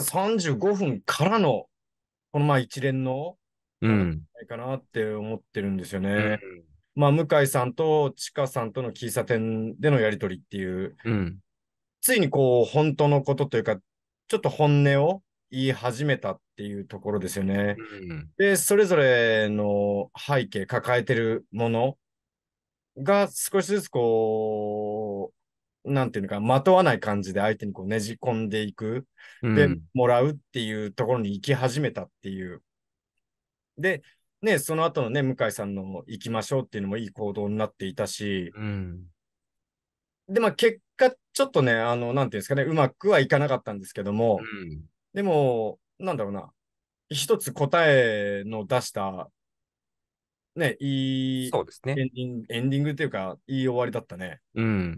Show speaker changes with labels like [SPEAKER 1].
[SPEAKER 1] 35分からの、このまあ一連の、うん。かなって思ってるんですよね。うん、まあ、向井さんと知花さんとの喫茶店でのやりとりっていう、うん、ついにこう、本当のことというか、ちょっと本音を言い始めたっていうところですよね。うん、で、それぞれの背景、抱えてるものが少しずつこう、なんていうのか、まとわない感じで相手にこうねじ込んでいく、で、うん、もらうっていうところに行き始めたっていう。で、ね、その後のね、向井さんの行きましょうっていうのもいい行動になっていたし、うん、で、まあ結果、ちょっとね、あの、なんていうんですかね、うまくはいかなかったんですけども、うん、でも、なんだろうな、一つ答えの出したね、いい、そうですね。エンディング、エンディングっていうか、いい終わりだったね。
[SPEAKER 2] うん。